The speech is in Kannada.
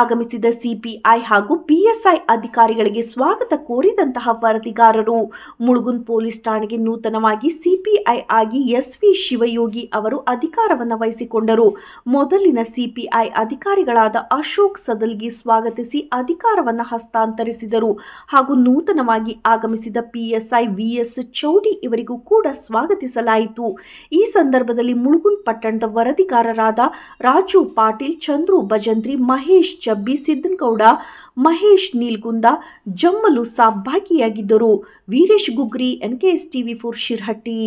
ಆಗಮಿಸಿದ ಸಿಪಿಐ ಹಾಗೂ ಪಿಎಸ್ಐ ಅಧಿಕಾರಿಗಳಿಗೆ ಸ್ವಾಗತ ಕೋರಿದಂತಹ ವರದಿಗಾರರು ಮುಳುಗುನ್ ಪೊಲೀಸ್ ಠಾಣೆಗೆ ನೂತನವಾಗಿ ಸಿಪಿಐ ಆಗಿ ಎಸ್ವಿ ಶಿವಯೋಗಿ ಅವರು ಅಧಿಕಾರವನ್ನು ವಹಿಸಿಕೊಂಡರು ಮೊದಲಿನ ಸಿಪಿಐ ಅಧಿಕಾರಿಗಳಾದ ಅಶೋಕ್ ಸದಲ್ಗೆ ಸ್ವಾಗತಿಸಿ ಅಧಿಕಾರವನ್ನು ಹಸ್ತಾಂತರಿಸಿದರು ಹಾಗೂ ನೂತನವಾಗಿ ಆಗಮಿಸಿದ ಪಿಎಸ್ಐ ವಿಎಸ್ ಚೌಡಿ ಇವರಿಗೂ ಕೂಡ ಸ್ವಾಗತಿಸಲಾಯಿತು ಈ ಸಂದರ್ಭದಲ್ಲಿ ಮುಳುಗುನ್ ಪಟ್ಟಣದ ವರದಿಗಾರರಾದ ರಾಜು ಪಾಟೀಲ್ ಚಂದ್ರು ಭಜಂತ್ರಿ ಮಹೇಶ್ ಚಬ್ಬಿ ಸಿದ್ದನಗೌಡ ಮಹೇಶ್ ನೀಲ್ಗುಂದ ಜಮ್ಮಲು ಭಾಗಿಯಾಗಿದ್ದರು Veeresh Gugri N TV four ಶಿರ್ಹಟ್ಟಿ